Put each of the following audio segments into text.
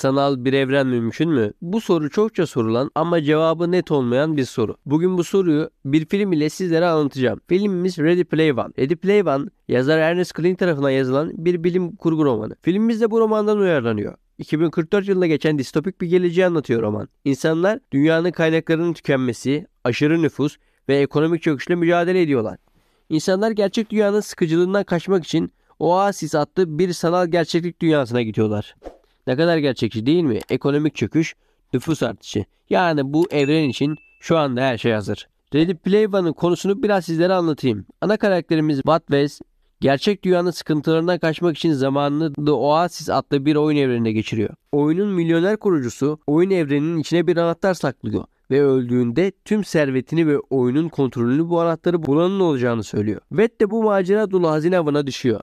Sanal bir evren mümkün mü? Bu soru çokça sorulan ama cevabı net olmayan bir soru. Bugün bu soruyu bir film ile sizlere anlatacağım. Filmimiz Ready Play One. Ready Play One yazar Ernest Cline tarafından yazılan bir bilim kurgu romanı. Filmimiz de bu romandan uyarlanıyor. 2044 yılında geçen distopik bir geleceği anlatıyor roman. İnsanlar dünyanın kaynaklarının tükenmesi, aşırı nüfus ve ekonomik çöküşle mücadele ediyorlar. İnsanlar gerçek dünyanın sıkıcılığından kaçmak için Oasis adlı bir sanal gerçeklik dünyasına gidiyorlar. Ne kadar gerçekçi değil mi? Ekonomik çöküş, nüfus artışı. Yani bu evren için şu anda her şey hazır. Ready Play One'ın konusunu biraz sizlere anlatayım. Ana karakterimiz Watt West, gerçek dünyanın sıkıntılarından kaçmak için zamanını The Oasis adlı bir oyun evreninde geçiriyor. Oyunun milyoner kurucusu oyun evreninin içine bir anahtar saklıyor ve öldüğünde tüm servetini ve oyunun kontrolünü bu anahtarı bulanın olacağını söylüyor. Vett de bu macera dolu hazine avına düşüyor.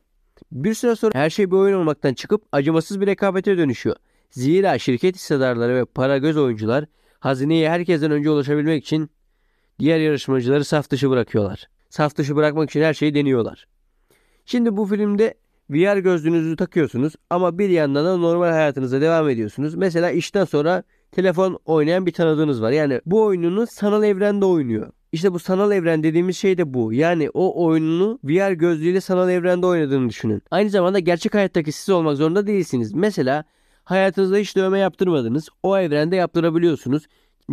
Bir süre sonra her şey bir oyun olmaktan çıkıp acımasız bir rekabete dönüşüyor. Zira şirket hissedarları ve para göz oyuncular hazineye herkesten önce ulaşabilmek için diğer yarışmacıları saf dışı bırakıyorlar. Saf dışı bırakmak için her şeyi deniyorlar. Şimdi bu filmde VR gözlüğünüzü takıyorsunuz ama bir yandan da normal hayatınıza devam ediyorsunuz. Mesela işten sonra telefon oynayan bir tanıdığınız var. Yani bu oyununu sanal evrende oynuyor. İşte bu sanal evren dediğimiz şey de bu. Yani o oyununu VR gözlüğüyle sanal evrende oynadığını düşünün. Aynı zamanda gerçek hayattaki siz olmak zorunda değilsiniz. Mesela hayatınızda hiç dövme yaptırmadınız. O evrende yaptırabiliyorsunuz.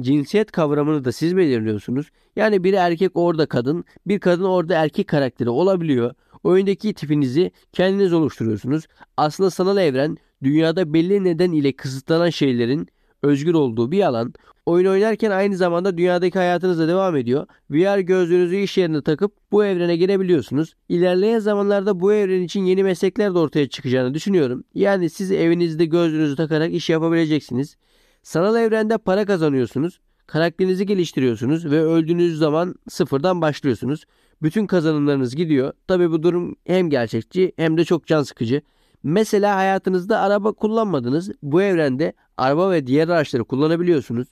Cinsiyet kavramını da siz belirliyorsunuz. Yani bir erkek orada kadın, bir kadın orada erkek karakteri olabiliyor. Oyundaki tipinizi kendiniz oluşturuyorsunuz. Aslında sanal evren dünyada belli neden ile kısıtlanan şeylerin özgür olduğu bir alan. Oyun oynarken aynı zamanda dünyadaki hayatınız da devam ediyor. VR gözlüğünüzü iş yerine takıp bu evrene girebiliyorsunuz. İlerleyen zamanlarda bu evren için yeni meslekler de ortaya çıkacağını düşünüyorum. Yani siz evinizde gözlüğünüzü takarak iş yapabileceksiniz. Sanal evrende para kazanıyorsunuz. Karakterinizi geliştiriyorsunuz ve öldüğünüz zaman sıfırdan başlıyorsunuz. Bütün kazanımlarınız gidiyor. Tabi bu durum hem gerçekçi hem de çok can sıkıcı. Mesela hayatınızda araba kullanmadınız. Bu evrende araba ve diğer araçları kullanabiliyorsunuz.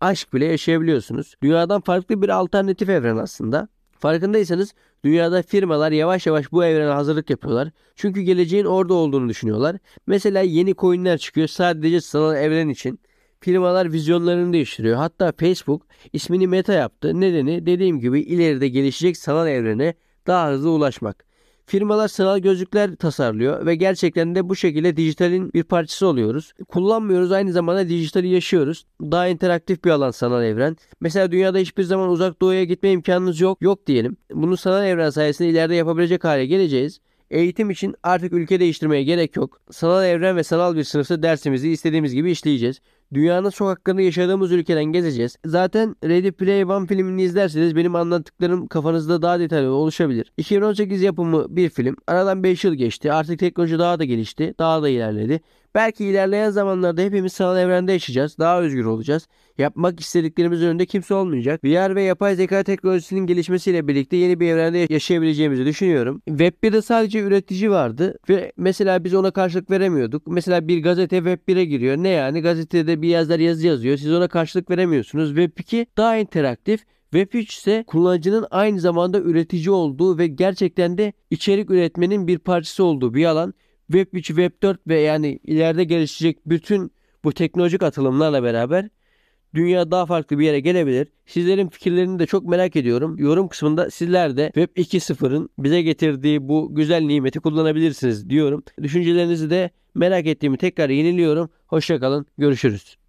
Aşk bile yaşayabiliyorsunuz. Dünyadan farklı bir alternatif evren aslında. Farkındaysanız dünyada firmalar yavaş yavaş bu evrene hazırlık yapıyorlar. Çünkü geleceğin orada olduğunu düşünüyorlar. Mesela yeni coinler çıkıyor sadece sanal evren için. Firmalar vizyonlarını değiştiriyor. Hatta Facebook ismini Meta yaptı. Nedeni dediğim gibi ileride gelişecek sanal evrene daha hızlı ulaşmak. Firmalar sanal gözlükler tasarlıyor ve gerçekten de bu şekilde dijitalin bir parçası oluyoruz. Kullanmıyoruz aynı zamanda dijitali yaşıyoruz. Daha interaktif bir alan sanal evren. Mesela dünyada hiçbir zaman uzak doğuya gitme imkanınız yok. Yok diyelim. Bunu sanal evren sayesinde ileride yapabilecek hale geleceğiz. Eğitim için artık ülke değiştirmeye gerek yok. Sanal evren ve sanal bir sınıfta dersimizi istediğimiz gibi işleyeceğiz. Dünyanın sokaklarını yaşadığımız ülkeden gezeceğiz. Zaten Ready Player One filmini izlerseniz benim anlattıklarım kafanızda daha detaylı oluşabilir. 2018 yapımı bir film. Aradan 5 yıl geçti. Artık teknoloji daha da gelişti. Daha da ilerledi. Belki ilerleyen zamanlarda hepimiz sanal evrende yaşayacağız. Daha özgür olacağız. Yapmak istediklerimiz önünde kimse olmayacak. VR ve yapay zeka teknolojisinin gelişmesiyle birlikte yeni bir evrende yaşayabileceğimizi düşünüyorum. Web 1'de sadece üretici vardı ve mesela biz ona karşılık veremiyorduk. Mesela bir gazete Web 1'e giriyor. Ne yani? Gazetede bir yazar yazı yazıyor. Siz ona karşılık veremiyorsunuz. Web 2 daha interaktif. Web 3 ise kullanıcının aynı zamanda üretici olduğu ve gerçekten de içerik üretmenin bir parçası olduğu bir alan. Web 3, Web 4 ve yani ileride gelişecek bütün bu teknolojik atılımlarla beraber dünya daha farklı bir yere gelebilir. Sizlerin fikirlerini de çok merak ediyorum. Yorum kısmında sizler de Web 2.0'ın bize getirdiği bu güzel nimeti kullanabilirsiniz diyorum. Düşüncelerinizi de merak ettiğimi tekrar yeniliyorum. Hoşçakalın. Görüşürüz.